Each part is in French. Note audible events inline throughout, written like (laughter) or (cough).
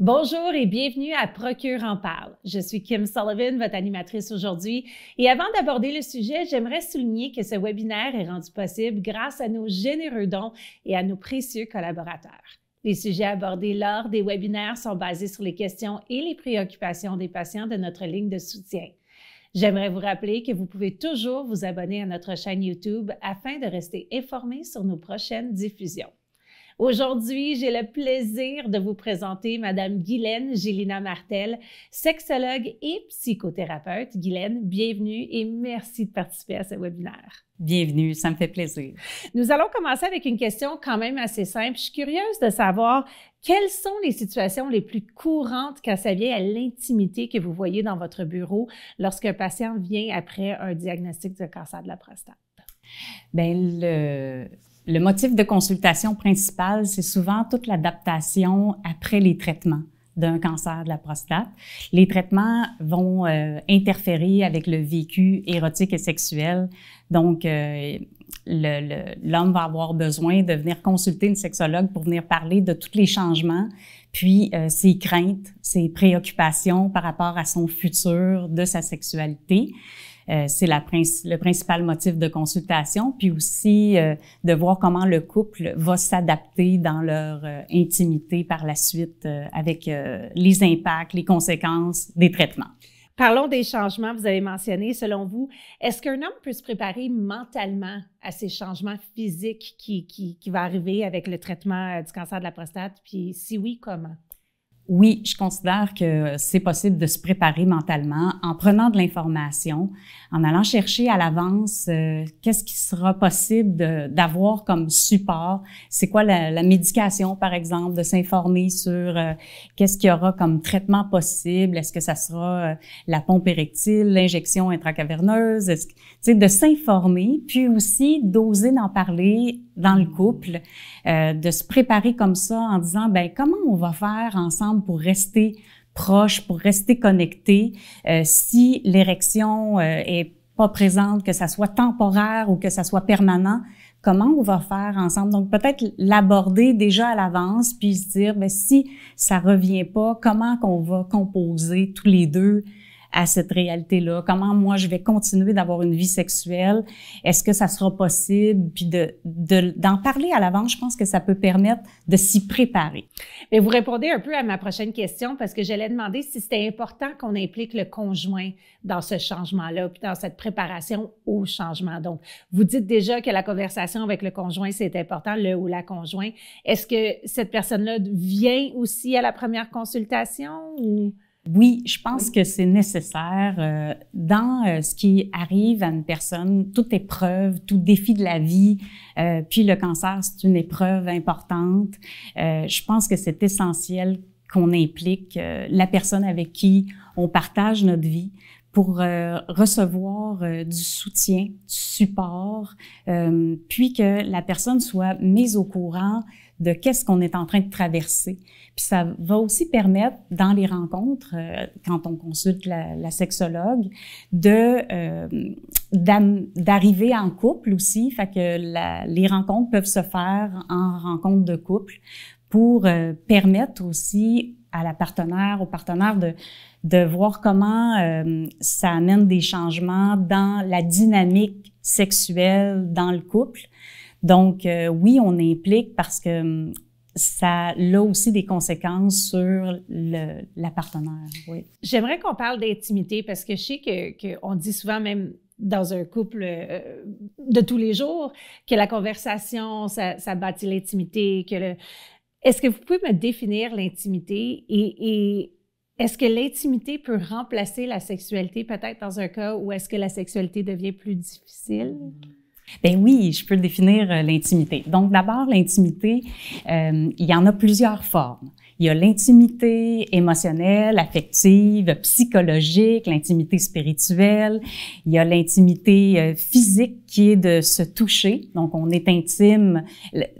Bonjour et bienvenue à Procure en parle. Je suis Kim Sullivan, votre animatrice aujourd'hui. Et avant d'aborder le sujet, j'aimerais souligner que ce webinaire est rendu possible grâce à nos généreux dons et à nos précieux collaborateurs. Les sujets abordés lors des webinaires sont basés sur les questions et les préoccupations des patients de notre ligne de soutien. J'aimerais vous rappeler que vous pouvez toujours vous abonner à notre chaîne YouTube afin de rester informé sur nos prochaines diffusions. Aujourd'hui, j'ai le plaisir de vous présenter Madame Guylaine Gélina Martel, sexologue et psychothérapeute. Guylaine, bienvenue et merci de participer à ce webinaire. Bienvenue, ça me fait plaisir. Nous allons commencer avec une question quand même assez simple. Je suis curieuse de savoir quelles sont les situations les plus courantes quand ça vient à l'intimité que vous voyez dans votre bureau lorsqu'un patient vient après un diagnostic de cancer de la prostate. Bien, le, le motif de consultation principal, c'est souvent toute l'adaptation après les traitements d'un cancer de la prostate. Les traitements vont euh, interférer avec le vécu érotique et sexuel. Donc, euh, l'homme va avoir besoin de venir consulter une sexologue pour venir parler de tous les changements, puis euh, ses craintes, ses préoccupations par rapport à son futur, de sa sexualité. Euh, c'est le principal motif de consultation, puis aussi euh, de voir comment le couple va s'adapter dans leur euh, intimité par la suite avec les impacts, les conséquences des traitements. Parlons des changements, vous avez mentionné, selon vous, est-ce qu'un homme peut se préparer mentalement à ces changements physiques qui, qui, qui va arriver avec le traitement du cancer de la prostate? Puis si oui, comment? oui, je considère que c'est possible de se préparer mentalement en prenant de l'information, en allant chercher à l'avance euh, qu'est-ce qui sera possible d'avoir comme support, c'est quoi la, médication par exemple, de s'informer sur euh, qu'est-ce qu'il y aura comme traitement possible, est-ce que ça sera euh, la pompe érectile, l'injection intracaverneuse, est de s'informer, puis aussi d'oser d'en parler dans le couple, de se préparer comme ça en disant ben comment on va faire ensemble pour rester proche, pour rester connecté. Euh, si l'érection euh, est pas présente, que ça soit temporaire ou que ça soit permanent, comment on va faire ensemble. Donc peut-être l'aborder déjà à l'avance, puis se dire, ben, si ça revient pas, comment qu'on va composer tous les deux à cette réalité-là? Comment moi, je vais continuer d'avoir une vie sexuelle? Est-ce que ça sera possible? Puis de, d'en parler à l'avance, je pense que ça peut permettre de s'y préparer. Mais vous répondez un peu à ma prochaine question parce que j'allais demander si c'était important qu'on implique le conjoint dans ce changement-là, puis dans cette préparation au changement. Donc, vous dites déjà que la conversation avec le conjoint, c'est important, le ou la conjoint. Est-ce que cette personne-là vient aussi à la première consultation ou? oui, je pense que c'est nécessaire. Euh, dans euh, ce qui arrive à une personne, toute épreuve, tout défi de la vie, euh, puis le cancer, c'est une épreuve importante. je pense que c'est essentiel qu'on implique la personne avec qui on partage notre vie pour recevoir du soutien, du support, puis que la personne soit mise au courant de qu'est-ce qu'on est en train de traverser. Puis ça va aussi permettre, dans les rencontres, euh, quand on consulte la, sexologue, de euh, d'arriver en couple aussi. Fait que les rencontres peuvent se faire en rencontre de couple pour euh, permettre aussi à la partenaire, au partenaire de, de voir comment ça amène des changements dans la dynamique sexuelle dans le couple, donc, euh, oui, on implique parce que hum, ça a aussi des conséquences sur le, la partenaire. Oui. J'aimerais qu'on parle d'intimité parce que je sais qu'on dit souvent même dans un couple euh, de tous les jours que la conversation, ça, bâtit l'intimité, que Est-ce que vous pouvez me définir l'intimité et, est-ce que l'intimité peut remplacer la sexualité peut-être dans un cas où est-ce que la sexualité devient plus difficile? Hmm. Ben oui, je peux définir euh, l'intimité. Donc d'abord, l'intimité, euh, il y en a plusieurs formes. Il y a l'intimité émotionnelle, affective, psychologique, l'intimité spirituelle. Il y a l'intimité euh, physique qui est de se toucher. Donc, on est intime.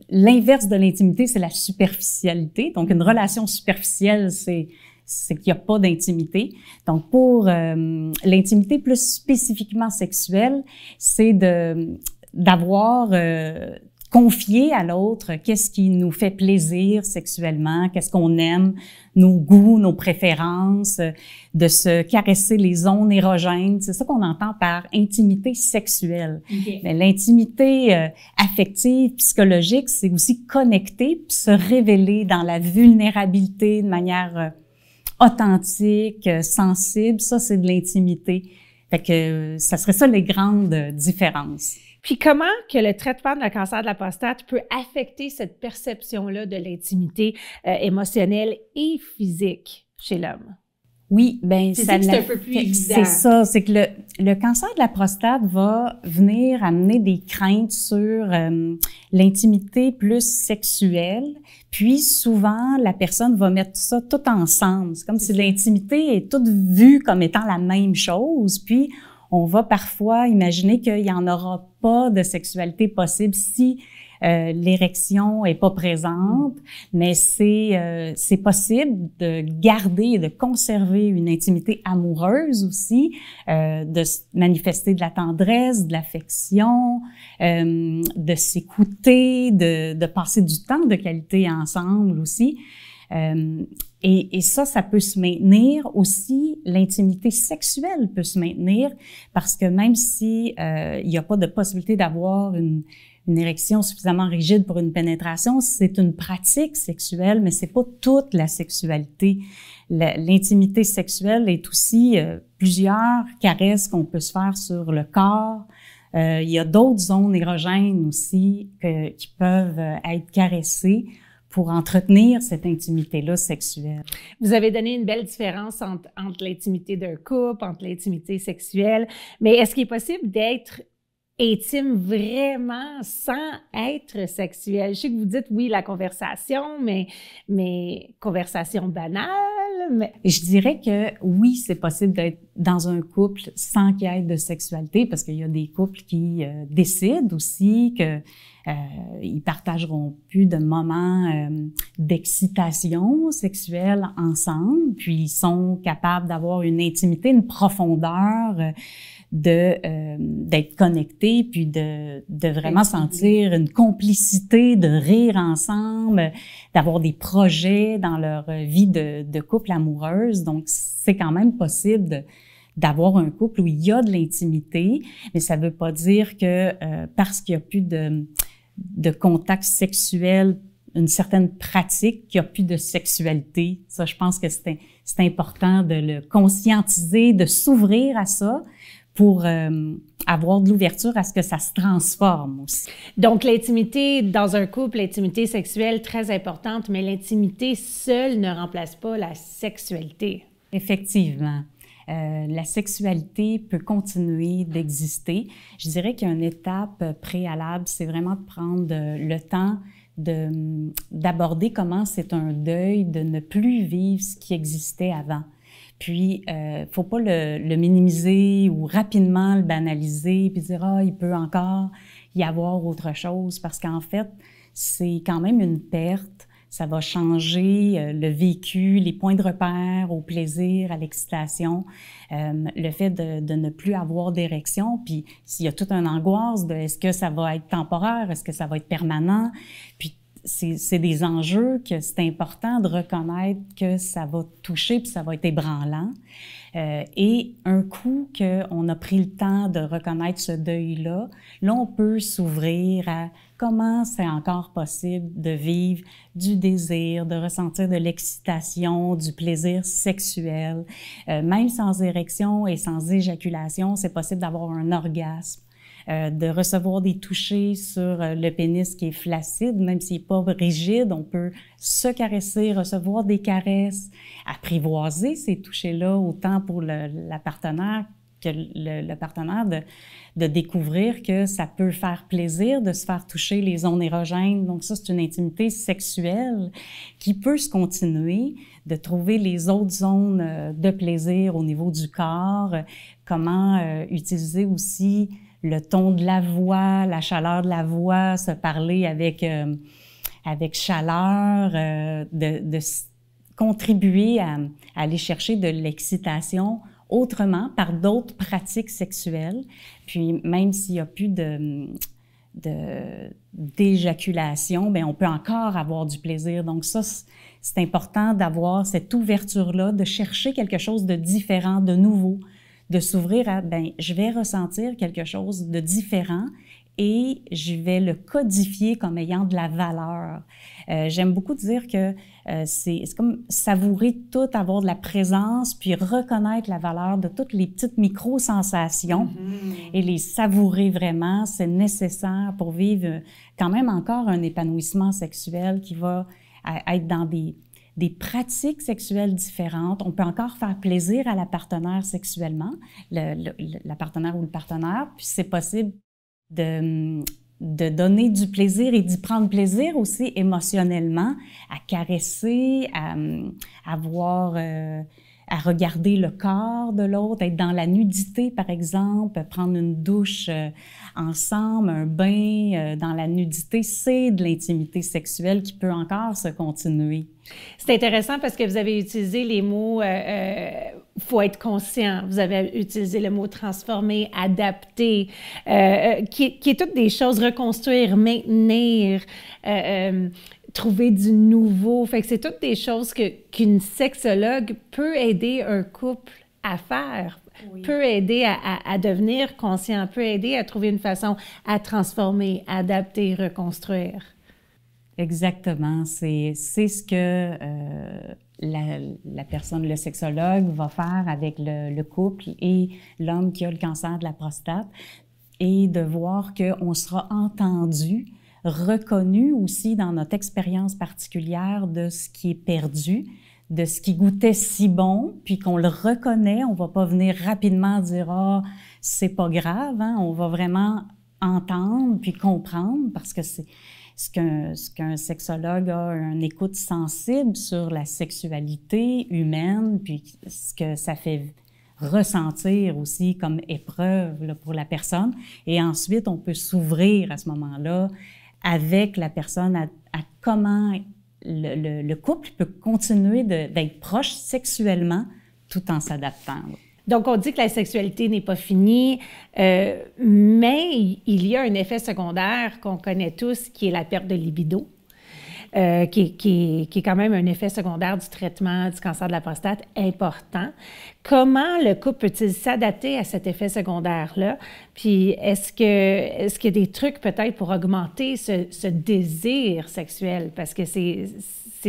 L'inverse de l'intimité, c'est la superficialité. Donc, une relation superficielle, c'est c'est qu'il n'y a pas d'intimité. Donc, pour l'intimité plus spécifiquement sexuelle, c'est de d'avoir euh, confié à l'autre qu'est-ce qui nous fait plaisir sexuellement, qu'est-ce qu'on aime, nos goûts, nos préférences, de se caresser les zones érogènes. C'est ça qu'on entend par intimité sexuelle. L'intimité euh, affective, psychologique, c'est aussi connecter, se révéler dans la vulnérabilité de manière euh, authentique, sensible. Ça, c'est de l'intimité. Fait que ça serait ça les grandes différences. Puis comment que le traitement de la cancer de la prostate peut affecter cette perception-là de l'intimité euh, émotionnelle et physique chez l'homme? Oui, ben ça c'est un peu plus C'est ça, c'est que le, le, cancer de la prostate va venir amener des craintes sur euh, l'intimité plus sexuelle, puis souvent la personne va mettre ça tout ensemble. C'est comme si l'intimité est toute vue comme étant la même chose, puis on va parfois imaginer qu'il n'y en aura pas de sexualité possible si euh, l'érection est pas présente, mais c'est euh, c'est possible de garder et de conserver une intimité amoureuse aussi, euh, de manifester de la tendresse, de l'affection, de s'écouter, de, de passer du temps de qualité ensemble aussi. Et, et, ça, ça peut se maintenir aussi, l'intimité sexuelle peut se maintenir parce que même si euh, il n'y a pas de possibilité d'avoir une, une, érection suffisamment rigide pour une pénétration, c'est une pratique sexuelle, mais c'est pas toute la sexualité. L'intimité sexuelle est aussi euh, plusieurs caresses qu'on peut se faire sur le corps. Euh, il y a d'autres zones érogènes aussi qui peuvent être caressées pour entretenir cette intimité-là sexuelle. Vous avez donné une belle différence entre, l'intimité d'un couple, entre l'intimité sexuelle, mais est-ce qu'il est possible d'être intime vraiment sans être sexuel. Je sais que vous dites oui la conversation, mais mais conversation banale, je dirais que oui, c'est possible d'être dans un couple sans qu'il y ait de sexualité, parce qu'il y a des couples qui euh, décident aussi que euh, ils partageront plus de moments euh, d'excitation sexuelle ensemble, puis ils sont capables d'avoir une intimité, une profondeur euh, de euh, d'être connecté puis de, de vraiment sentir une complicité, de rire ensemble, d'avoir des projets dans leur vie de, de couple amoureuse. Donc, c'est quand même possible d'avoir un couple où il y a de l'intimité, mais ça ne veut pas dire que euh, parce qu'il y a plus de, de contact sexuel, une certaine pratique, qu'il n'y a plus de sexualité. Ça, je pense que c'est important de le conscientiser, de s'ouvrir à ça, pour euh, avoir de l'ouverture à ce que ça se transforme aussi. Donc l'intimité dans un couple, l'intimité sexuelle très importante, mais l'intimité seule ne remplace pas la sexualité. Effectivement. Euh, la sexualité peut continuer d'exister. Je dirais qu'il y a une étape préalable, c'est vraiment de prendre euh, le temps hum, d'aborder comment c'est un deuil de ne plus vivre ce qui existait avant. Puis, il euh, faut pas le, le, minimiser ou rapidement le banaliser, puis dire, ah, il peut encore y avoir autre chose, parce qu'en fait, c'est quand même une perte. Ça va changer euh, le vécu, les points de repère au plaisir, à l'excitation, euh, le fait de, de, ne plus avoir d'érection. Puis, s'il y a toute une angoisse de est-ce que ça va être temporaire, est-ce que ça va être permanent, puis c'est des enjeux que c'est important de reconnaître que ça va toucher puis ça va être ébranlant. Euh, et un coup qu'on a pris le temps de reconnaître ce deuil-là, là, on peut s'ouvrir à comment c'est encore possible de vivre du désir, de ressentir de l'excitation, du plaisir sexuel. Euh, même sans érection et sans éjaculation, c'est possible d'avoir un orgasme. Euh, de recevoir des touchés sur euh, le pénis qui est flaccide, même s'il n'est pas rigide. On peut se caresser, recevoir des caresses, apprivoiser ces touchés-là, autant pour le, la partenaire que le, partenaire de, découvrir que ça peut faire plaisir de se faire toucher les zones érogènes. Donc ça, c'est une intimité sexuelle qui peut se continuer, de trouver les autres zones euh, de plaisir au niveau du corps, comment utiliser aussi le ton de la voix, la chaleur de la voix, se parler avec, euh, avec chaleur, euh, de, contribuer à, aller chercher de l'excitation autrement par d'autres pratiques sexuelles. Puis même s'il n'y a plus de d'éjaculation, mais ben, on peut encore avoir du plaisir. Donc ça, c'est important d'avoir cette ouverture-là, de chercher quelque chose de différent, de nouveau, de s'ouvrir à, ben, je vais ressentir quelque chose de différent et je vais le codifier comme ayant de la valeur. Euh, j'aime beaucoup dire que euh, c'est comme savourer tout, avoir de la présence, puis reconnaître la valeur de toutes les petites micro-sensations mm-hmm. et les savourer vraiment, c'est nécessaire pour vivre quand même encore un épanouissement sexuel qui va être dans des des pratiques sexuelles différentes. On peut encore faire plaisir à la partenaire sexuellement, le, la partenaire ou le partenaire, puis c'est possible de, de donner du plaisir et d'y prendre plaisir aussi émotionnellement, à caresser, à, avoir à regarder le corps de l'autre, être dans la nudité, par exemple, prendre une douche euh, ensemble, un bain euh, dans la nudité, c'est de l'intimité sexuelle qui peut encore se continuer. C'est intéressant parce que vous avez utilisé les mots il euh, faut être conscient. Vous avez utilisé le mot transformer, adapter, qui, est toutes des choses, reconstruire, maintenir trouver du nouveau. Fait c'est toutes des choses que, qu'une sexologue peut aider un couple à faire, peut aider à, devenir conscient, peut aider à trouver une façon à transformer, adapter, reconstruire. Exactement. C'est, ce que euh, la, personne, le sexologue, va faire avec le, le couple et l'homme qui a le cancer de la prostate et de voir qu'on sera entendu reconnu aussi dans notre expérience particulière de ce qui est perdu, de ce qui goûtait si bon, puis qu'on le reconnaît, on va pas venir rapidement dire ah c'est pas grave, hein. on va vraiment entendre puis comprendre parce que c'est ce qu'un sexologue a une écoute sensible sur la sexualité humaine puis ce que ça fait ressentir aussi comme épreuve pour la personne. Et ensuite, on peut s'ouvrir à ce moment-là avec la personne à, comment le, couple peut continuer d'être proche sexuellement tout en s'adaptant. Donc, on dit que la sexualité n'est pas finie, euh, mais il y a un effet secondaire qu'on connaît tous, qui est la perte de libido. Euh, qui, qui, est quand même un effet secondaire du traitement du cancer de la prostate important, Comment le couple peut-il s'adapter à cet effet secondaire-là? Puis est-ce que est-ce qu'il y a des trucs peut-être pour augmenter ce, désir sexuel? Parce que c'est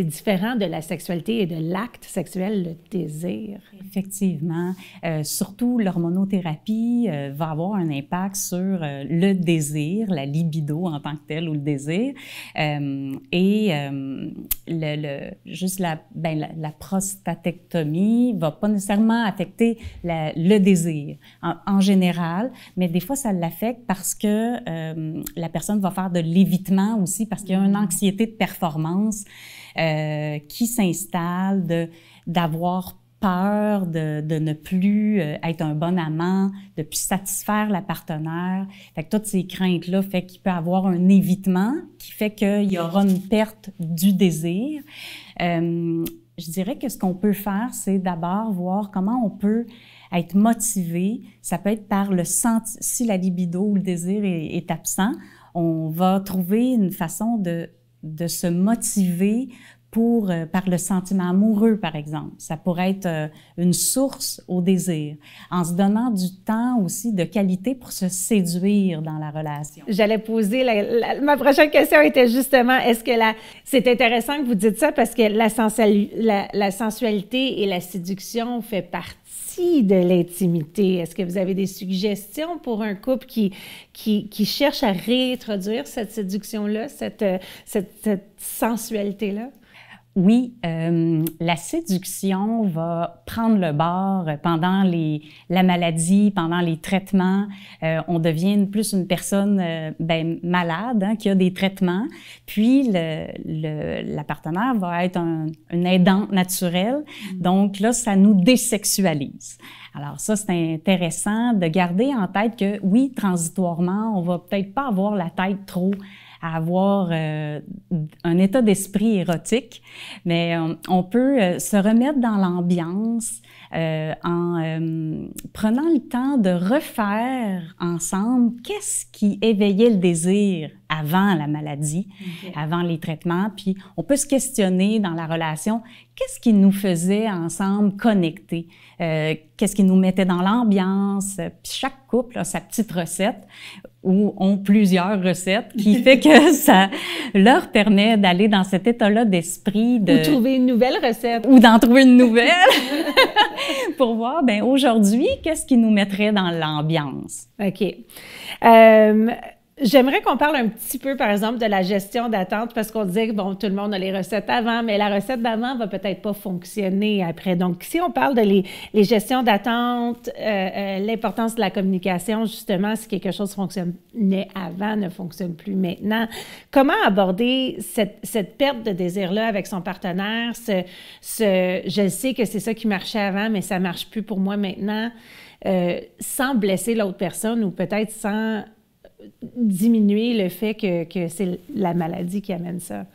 différent de la sexualité et de l'acte sexuel, le désir. Effectivement. Euh, surtout, l'hormonothérapie euh, va avoir un impact sur euh, le désir, la libido en tant que telle ou le désir. et le, juste la, ben, la, la prostatectomie va pas nécessairement affecter le désir en, général, mais des fois, ça l'affecte parce que euh, la personne va faire de l'évitement aussi, parce qu'il y a une anxiété de performance euh, qui s'installe, d'avoir peur de, ne plus euh, être un bon amant, de plus satisfaire la partenaire. toutes ces craintes-là fait qu'il peut avoir un évitement qui fait qu'il y aura une perte du désir. Je dirais que ce qu'on peut faire, c'est d'abord voir comment on peut être motivé. Ça peut être par le senti si la libido ou le désir est, absent, on va trouver une façon de, de se motiver pour, euh, par le sentiment amoureux, par exemple. Ça pourrait être euh, une source au désir, en se donnant du temps aussi de qualité pour se séduire dans la relation. J'allais poser, ma prochaine question était justement, est-ce que la... C'est intéressant que vous dites ça parce que la, la, sensualité et la séduction fait partie de l'intimité. Est-ce que vous avez des suggestions pour un couple qui, qui, qui cherche à réintroduire cette séduction-là, cette, euh, cette sensualité-là? Oui, euh, la séduction va prendre le bord pendant la maladie, pendant les traitements. Euh, on devient plus une personne euh, ben, malade hein, qui a des traitements. Puis le, la partenaire va être un, une aidante naturelle. Mm. Donc là, ça nous désexualise. Alors ça, c'est intéressant de garder en tête que oui, transitoirement, on va peut-être pas avoir la tête trop à avoir euh, un état d'esprit érotique, mais euh, on peut euh, se remettre dans l'ambiance en prenant le temps de refaire ensemble qu'est-ce qui éveillait le désir avant la maladie, avant les traitements, puis on peut se questionner dans la relation qu'est-ce qui nous faisait ensemble connecter, qu'est-ce qui nous mettait dans l'ambiance. Puis chaque couple a sa petite recette ou ont plusieurs recettes, qui fait que (laughs) ça leur permet d'aller dans cet état-là d'esprit. De, ou trouver une nouvelle recette. Ou d'en trouver une nouvelle (laughs) pour voir, ben aujourd'hui, qu'est-ce qui nous mettrait dans l'ambiance. OK. Euh, J'aimerais qu'on parle un petit peu, par exemple, de la gestion d'attente, parce qu'on disait que bon, tout le monde a les recettes avant, mais la recette d'avant va peut-être pas fonctionner après. Donc, si on parle de les, les gestions d'attente, euh, euh, l'importance de la communication, justement, si quelque chose fonctionnait avant, ne fonctionne plus maintenant, comment aborder cette, cette perte de désir-là avec son partenaire? Ce, ce, je sais que c'est ça qui marchait avant, mais ça marche plus pour moi maintenant, euh, sans blesser l'autre personne ou peut-être sans diminuer le fait que, que c'est la maladie qui amène ça.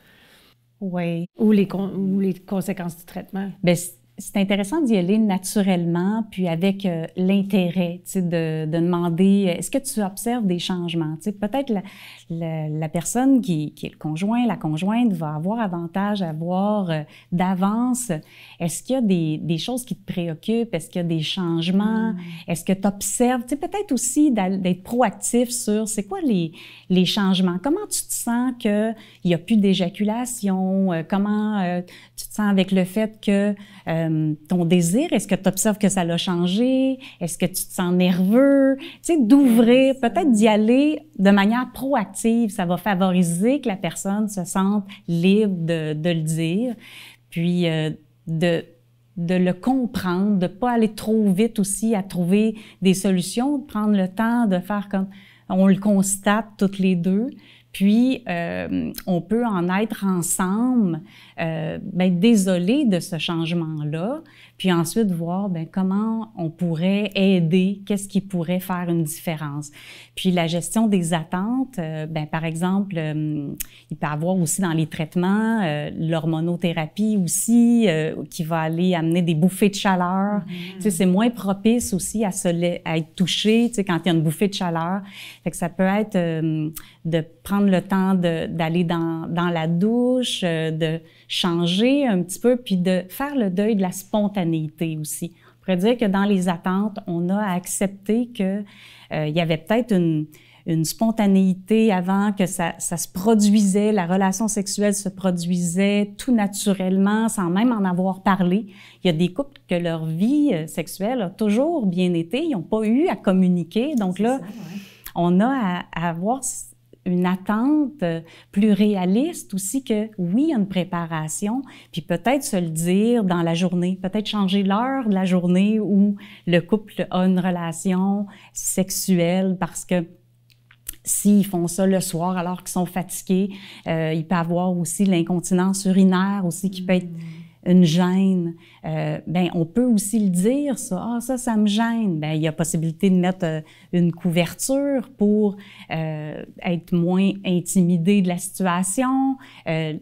Oui. Ou les, ou les conséquences du traitement. Bien, c'est intéressant d'y aller naturellement, puis avec euh, l'intérêt, l'intérêt de, de demander euh, est-ce que tu observes des changements? Peut-être la, la, personne qui, est le conjoint, la conjointe, va avoir avantage à voir euh, d'avance est-ce qu'il y a des, choses qui te préoccupent, est-ce qu'il y a des changements, hmm. est-ce que tu observes, tu sais, peut-être aussi d'être proactif sur c'est quoi les, les changements, comment tu te sens qu'il n'y a plus d'éjaculation, euh, comment euh, tu te sens avec le fait que ton désir, est-ce que tu observes que ça l'a changé, est-ce que tu te sens nerveux, tu sais, d'ouvrir, peut-être d'y aller de manière proactive ça va favoriser que la personne se sente libre de, le dire, puis euh, de de le comprendre, de pas aller trop vite aussi à trouver des solutions, de prendre le temps de faire comme on le constate toutes les deux. Puis, euh, on peut en être ensemble, euh, ben, désolé de ce changement-là, puis ensuite voir ben, comment on pourrait aider, qu'est-ce qui pourrait faire une différence. Puis la gestion des attentes, euh, ben, par exemple, euh, il peut y avoir aussi dans les traitements euh, l'hormonothérapie aussi, qui va aller amener des bouffées de chaleur. Mm-hmm. Tu sais, c'est moins propice aussi à, être touché tu sais, quand il y a une bouffée de chaleur. que ça peut être de prendre le temps d'aller dans, dans la douche, de changer un petit peu, puis de faire le deuil de la spontanéité aussi. On pourrait dire que dans les attentes, on a accepté qu'il euh, il y avait peut-être une, spontanéité avant que ça, se produisait, la relation sexuelle se produisait tout naturellement, sans même en avoir parlé. Il y a des couples que leur vie euh, sexuelle a toujours bien été, ils n'ont pas eu à communiquer. Donc là, on a à, voir une attente euh, plus réaliste aussi que oui, il y a une préparation, puis peut-être se le dire dans la journée, peut-être changer l'heure de la journée où le couple a une relation sexuelle parce que s'ils font ça le soir alors qu'ils sont fatigués, euh, il peut avoir aussi l'incontinence urinaire aussi qui peut être mm une gêne, euh, ben on peut aussi le dire ça. Ah ça ça me gêne. Ben il y a possibilité de mettre euh, une couverture pour euh, être moins intimidé de la situation,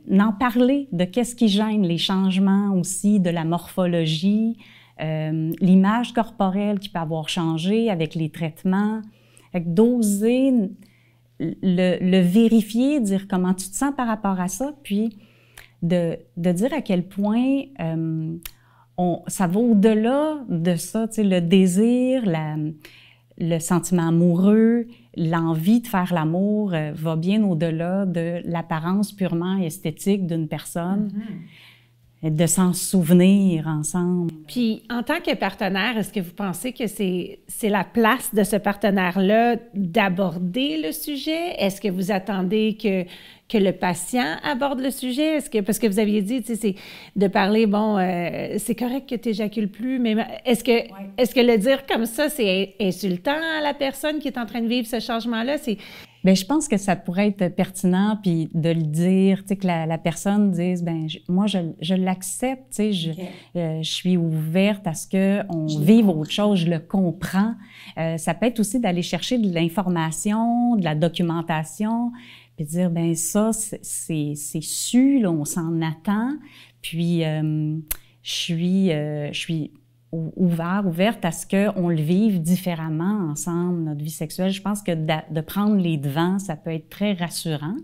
n'en parler de qu'est-ce qui gêne, les changements aussi de la morphologie, l'image corporelle qui peut avoir changé avec les traitements, d'oser le, le, vérifier, dire comment tu te sens par rapport à ça, puis de, dire à quel point euh, on, ça va au-delà de ça, le désir, la, le sentiment amoureux, l'envie de faire l'amour euh, va bien au-delà de l'apparence purement esthétique d'une personne. Mm-hmm. de s'en souvenir ensemble. Puis, en tant que partenaire, est-ce que vous pensez que c'est la place de ce partenaire-là d'aborder le sujet? Est-ce que vous attendez que que le patient aborde le sujet? ce que, parce que vous aviez dit, tu c'est de parler, bon, euh, c'est correct que tu éjacules plus, mais est-ce que, est-ce que le dire comme ça, c'est insultant à la personne qui est en train de vivre ce changement-là? C'est, Bien, je pense que ça pourrait être pertinent puis de le dire, tu sais, que la, personne dise, ben moi je, je l'accepte, tu sais, je, euh, suis ouverte à ce que on vive autre chose, je le comprends. Euh, ça peut être aussi d'aller chercher de l'information, de la documentation puis dire, ben ça, c'est su, on s'en attend. Puis, euh, je suis, euh, ouvert, ouverte à ce qu'on le vive différemment ensemble, notre vie sexuelle. Je pense que de prendre les devants, ça peut être très rassurant.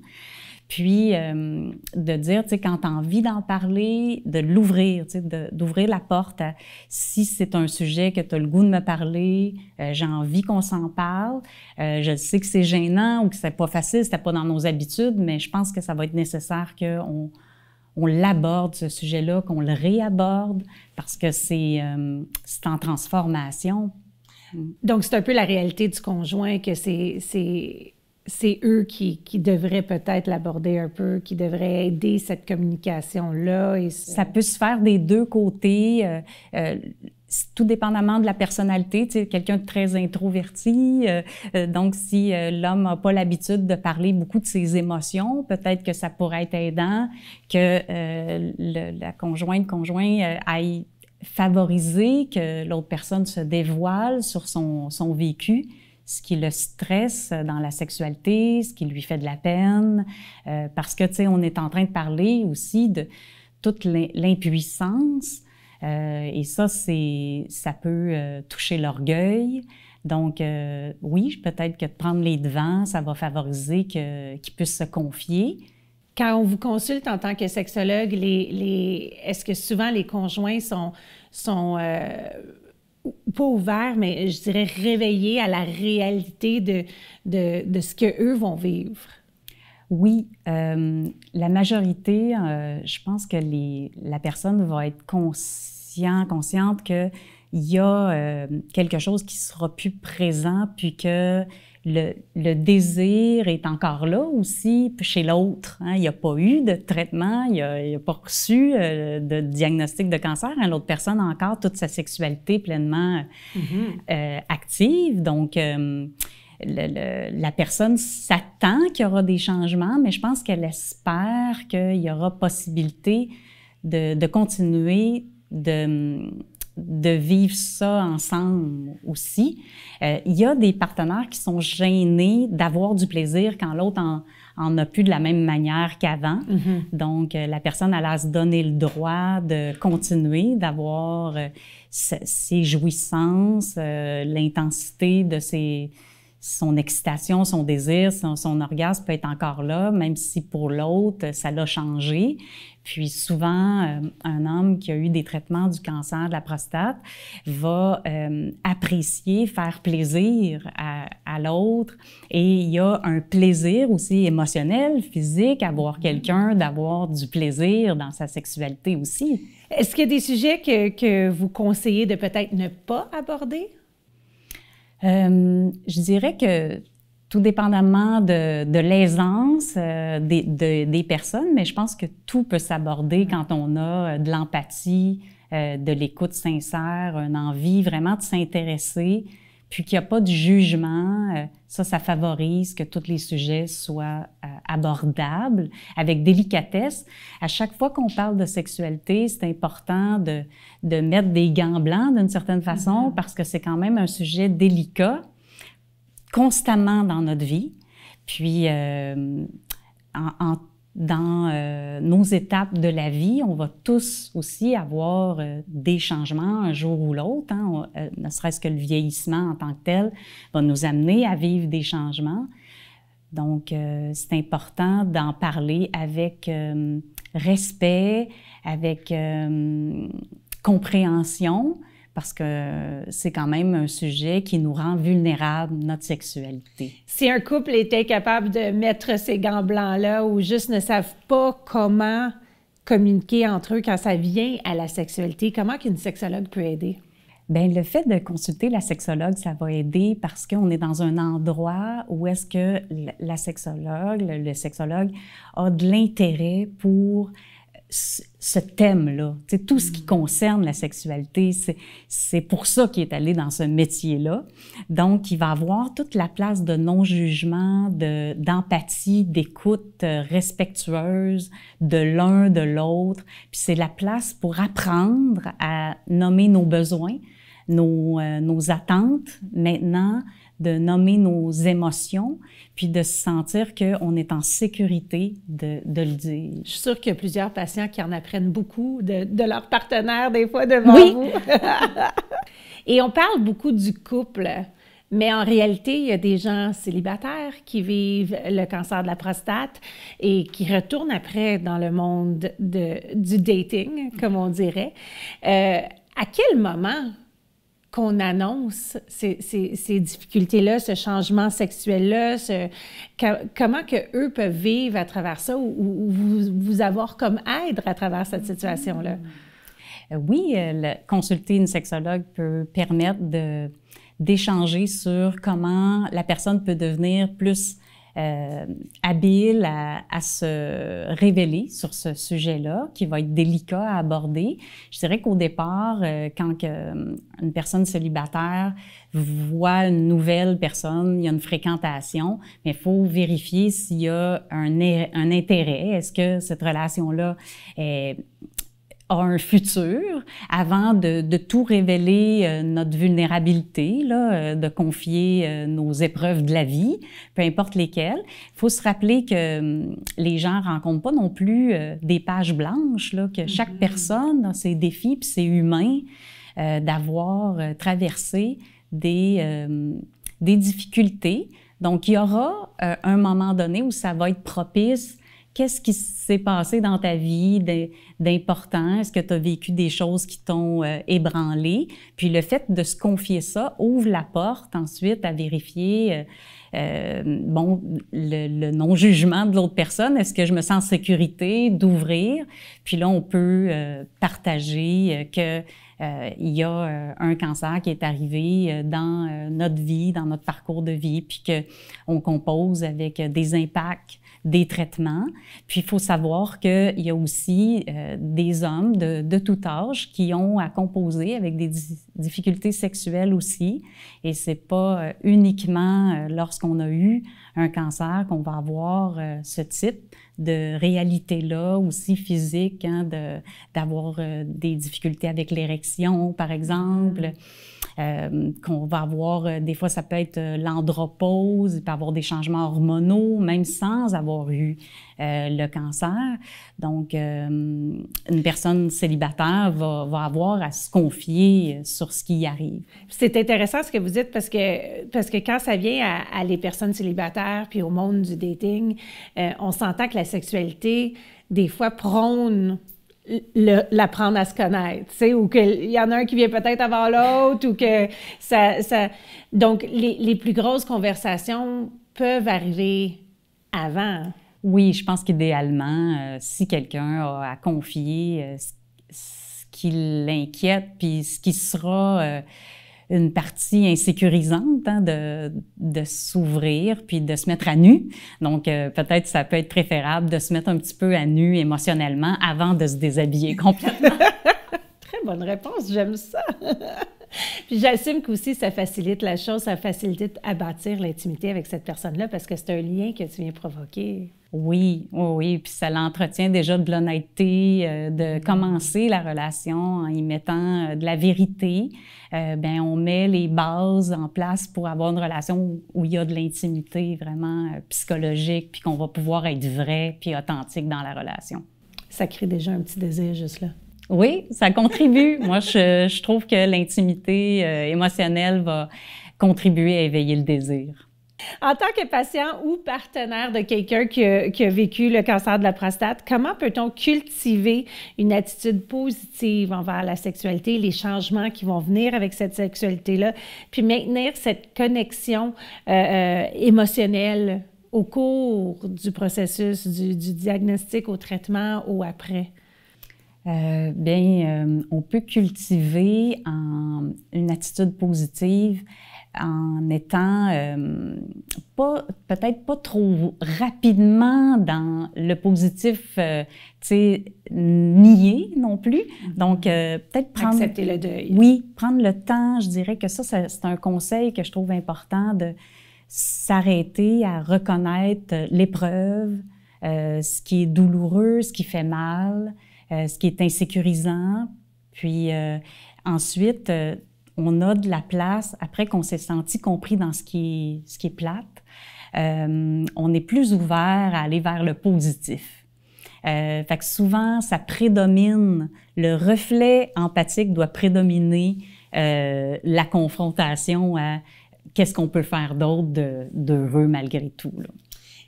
Puis euh, de dire, tu sais, quand tu as envie d'en parler, de l'ouvrir, tu sais, d'ouvrir la porte si c'est un sujet que tu as le goût de me parler, euh, j'ai envie qu'on s'en parle. Euh, je sais que c'est gênant ou que c'est pas facile, c'était pas dans nos habitudes, mais je pense que ça va être nécessaire qu'on on l'aborde, ce sujet-là, qu'on le réaborde, parce que c'est euh, en transformation. Donc, c'est un peu la réalité du conjoint que c'est c'est eux qui, devraient peut-être l'aborder un peu, qui devraient aider cette communication-là. Ça peut se faire des deux côtés. Euh, euh, tout dépendamment de la personnalité, tu sais, quelqu'un de très introverti, euh, donc si l'homme n'a pas l'habitude de parler beaucoup de ses émotions, peut-être que ça pourrait être aidant que la conjointe, conjoint aille favoriser que l'autre personne se dévoile sur son vécu ce qui le stresse dans la sexualité, ce qui lui fait de la peine, euh, parce que, tu sais, on est en train de parler aussi de toute l'impuissance, euh, et ça, c'est, ça peut euh, toucher l'orgueil. Donc, oui, peut-être que de prendre les devants, ça va favoriser que, qu'il puisse se confier. Quand on vous consulte en tant que sexologue, les, est-ce que souvent les conjoints sont, sont pas ouvert, mais je dirais réveillé à la réalité de, de, de ce qu'eux vont vivre? Oui, euh, la majorité, euh, je pense que les, la personne va être conscient, consciente qu'il y a euh, quelque chose qui sera plus présent, puis que le, désir est encore là aussi chez l'autre. Hein. Il n'y a pas eu de traitement, il n'y a pas reçu euh, de diagnostic de cancer. Hein. L'autre personne a encore toute sa sexualité pleinement mm-hmm. euh, active. Donc, euh, la personne s'attend qu'il y aura des changements, mais je pense qu'elle espère qu'il y aura possibilité de continuer de de vivre ça ensemble aussi. Euh, il y a des partenaires qui sont gênés d'avoir du plaisir quand l'autre en, a plus de la même manière qu'avant. Mm-hmm. Donc, euh, la personne, elle a se donner le droit de continuer, d'avoir euh, ses jouissances, l'intensité de ses son excitation, son désir, son, orgasme peut être encore là, même si pour l'autre, ça l'a changé. Puis souvent, euh, un homme qui a eu des traitements du cancer de la prostate va euh, apprécier, faire plaisir à, l'autre. Et il y a un plaisir aussi émotionnel, physique, à voir quelqu'un, d'avoir du plaisir dans sa sexualité aussi. Est-ce qu'il y a des sujets que vous conseillez de peut-être ne pas aborder euh, je dirais que tout dépendamment de, l'aisance euh, des, personnes, mais je pense que tout peut s'aborder quand on a euh, de l'empathie, de l'écoute sincère, une envie vraiment de s'intéresser puis qu'il n'y a pas de jugement, euh, ça, ça favorise que tous les sujets soient euh, abordables avec délicatesse. À chaque fois qu'on parle de sexualité, c'est important de, de, mettre des gants blancs d'une certaine façon mm-hmm. parce que c'est quand même un sujet délicat constamment dans notre vie. Puis, euh, en, en dans euh, nos étapes de la vie, on va tous aussi avoir euh, des changements un jour ou l'autre. Hein. Euh, ne serait-ce que le vieillissement en tant que tel va nous amener à vivre des changements. Donc, c'est important d'en parler avec respect, avec compréhension, parce que c'est quand même un sujet qui nous rend vulnérables, notre sexualité. Si un couple était capable de mettre ces gants blancs-là ou juste ne savent pas comment communiquer entre eux quand ça vient à la sexualité, comment qu'une sexologue peut aider? Bien, le fait de consulter la sexologue, ça va aider parce qu'on est dans un endroit où est-ce que la sexologue, le sexologue a de l'intérêt pour ce thème-là, c'est tout ce qui mm. concerne la sexualité, c'est pour ça qu'il est allé dans ce métier-là. Donc, il va avoir toute la place de non-jugement, d'empathie, d'écoute euh, respectueuse de l'un, de l'autre. Puis c'est la place pour apprendre à nommer nos besoins, nos, euh, nos attentes maintenant, de nommer nos émotions, puis de se sentir qu'on est en sécurité de, le dire. Je suis sûre qu'il y a plusieurs patients qui en apprennent beaucoup de, de leur partenaire, des fois, devant vous. (laughs) Et on parle beaucoup du couple. Mais en réalité, il y a des gens célibataires qui vivent le cancer de la prostate et qui retournent après dans le monde de, du dating, comme on dirait. Euh, à quel moment qu'on annonce ces, difficultés-là, ce changement sexuel-là, comment que eux peuvent vivre à travers ça ou, vous, avoir comme aide à travers cette mm-hmm. situation-là? Euh, oui, euh, consulter une sexologue peut permettre d'échanger sur comment la personne peut devenir plus euh, habile à, se révéler sur ce sujet-là, qui va être délicat à aborder. Je dirais qu'au départ, euh, quand euh, une personne célibataire voit une nouvelle personne, il y a une fréquentation, mais il faut vérifier s'il y a un, un intérêt. Est-ce que cette relation-là est a un futur avant de, tout révéler euh, notre vulnérabilité, là, euh, de confier euh, nos épreuves de la vie, peu importe lesquelles. Il faut se rappeler que hum, les gens rencontrent pas non plus des pages blanches, là, que chaque mm-hmm. personne a ses défis, puis c'est humain d'avoir traversé des, hum, des difficultés. Donc, il y aura un moment donné où ça va être propice qu'est-ce qui s'est passé dans ta vie d'important? Est-ce que tu as vécu des choses qui t'ont euh, ébranlé? Puis le fait de se confier ça ouvre la porte ensuite à vérifier, euh, euh, bon, le, non-jugement de l'autre personne. Est-ce que je me sens en sécurité d'ouvrir? Puis là, on peut partager que il y a un cancer qui est arrivé dans notre vie, dans notre parcours de vie, puis qu'on compose avec des impacts des traitements. Puis il faut savoir qu'il y a aussi euh, des hommes de, tout âge qui ont à composer avec des difficultés sexuelles aussi. Et c'est pas euh, uniquement euh, lorsqu'on a eu un cancer qu'on va avoir ce type de réalité-là, aussi physique, hein, d'avoir euh, des difficultés avec l'érection, par exemple. Mm. Euh, qu'on va avoir, euh, des fois ça peut être l'andropause, il peut avoir des changements hormonaux, même sans avoir eu euh, le cancer. Donc, euh, une personne célibataire va, avoir à se confier euh, sur ce qui y arrive. C'est intéressant ce que vous dites parce que, parce que quand ça vient à, les personnes célibataires puis au monde du dating, on s'entend que la sexualité, des fois, prône l'apprendre à se connaître, tu sais, ou qu'il y en a un qui vient peut-être avant l'autre, ou que ça... ça... Donc, les, les, plus grosses conversations peuvent arriver avant. Oui, je pense qu'idéalement, euh, si quelqu'un a à confier euh, ce qui l'inquiète, puis ce qui sera euh, une partie insécurisante hein, de, de s'ouvrir, puis de se mettre à nu. Donc, peut-être ça peut être préférable de se mettre un petit peu à nu émotionnellement avant de se déshabiller (laughs) complètement. Très bonne réponse, j'aime ça. (laughs) (laughs) Puis j'assume qu'aussi, ça facilite la chose, ça facilite à bâtir l'intimité avec cette personne-là parce que c'est un lien que tu viens provoquer. Oui, oui, oui. Puis ça l'entretient déjà de l'honnêteté, euh, de mm-hmm. commencer la relation en y mettant euh, de la vérité. Euh, ben on met les bases en place pour avoir une relation où, où il y a de l'intimité vraiment psychologique, puis qu'on va pouvoir être vrai puis authentique dans la relation. Ça crée déjà un petit désir juste là. Oui, ça contribue. Moi, je, trouve que l'intimité euh, émotionnelle va contribuer à éveiller le désir. En tant que patient ou partenaire de quelqu'un qui, a vécu le cancer de la prostate, comment peut-on cultiver une attitude positive envers la sexualité, les changements qui vont venir avec cette sexualité-là, puis maintenir cette connexion euh, euh, émotionnelle au cours du processus, du diagnostic au traitement ou après? Euh, bien, euh, on peut cultiver en une attitude positive en étant euh, peut-être pas trop rapidement dans le positif euh, nié non plus mhm. donc peut-être prendre accepter le deuil oui prendre le temps je dirais que ça c'est un conseil que je trouve important de s'arrêter à reconnaître l'épreuve ce qui est douloureux ce qui fait mal euh, ce qui est insécurisant. Puis euh, ensuite, euh, on a de la place après qu'on s'est senti compris dans ce qui est, ce qui est plate. on est plus ouvert à aller vers le positif. Euh, fait que souvent, ça prédomine, le reflet empathique doit prédominer euh, la confrontation à qu'est-ce qu'on peut faire d'autre de heureux malgré tout. Là.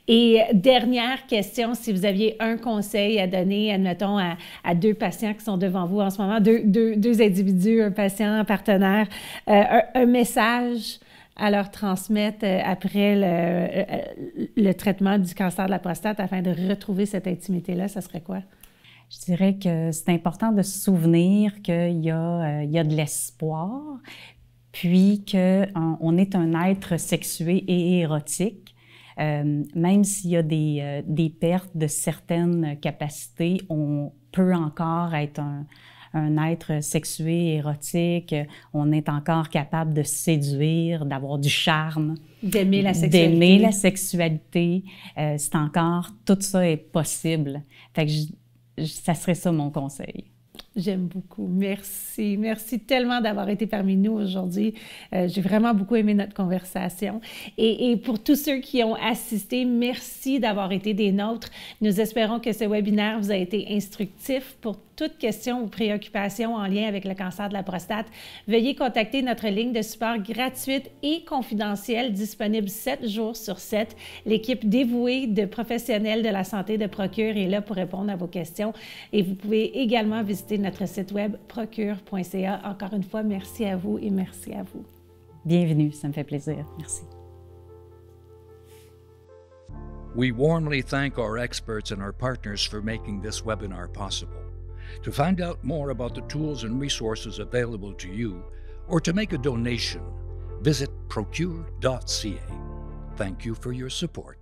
Et euh, dernière question, si vous aviez un conseil à donner, admettons, à, deux patients qui sont devant vous en ce moment, deux, deux, individus, un patient, un partenaire, euh, un, message à leur transmettre euh, après le, le, traitement du cancer de la prostate afin de retrouver cette intimité-là, ça serait quoi? Je dirais que c'est important de se souvenir qu'il y, il y, a de l'espoir, puis qu'on on est un être sexué et érotique, euh, même s'il y a euh, des, pertes de certaines capacités, on peut encore être un, être sexué, érotique, on est encore capable de séduire, d'avoir du charme. D'aimer la sexualité. Euh, c'est encore, tout ça est possible. ça serait ça mon conseil. J'aime beaucoup. Merci. Merci tellement d'avoir été parmi nous aujourd'hui. Euh, j'ai vraiment beaucoup aimé notre conversation. Et, pour tous ceux qui ont assisté, merci d'avoir été des nôtres. Nous espérons que ce webinaire vous a été instructif. Pour toute question ou préoccupation en lien avec le cancer de la prostate, veuillez contacter notre ligne de support gratuite et confidentielle disponible 7 jours sur 7. L'équipe dévouée de professionnels de la santé de Procure est là pour répondre à vos questions. Et vous pouvez également visiter notre site web procure.ca. Encore une fois, merci à vous et merci à vous. Bienvenue, ça me fait plaisir. Merci. We warmly thank our experts and our partners for making this webinar possible. To find out more about the tools and resources available to you, or to make a donation, visit procure.ca. Thank you for your support.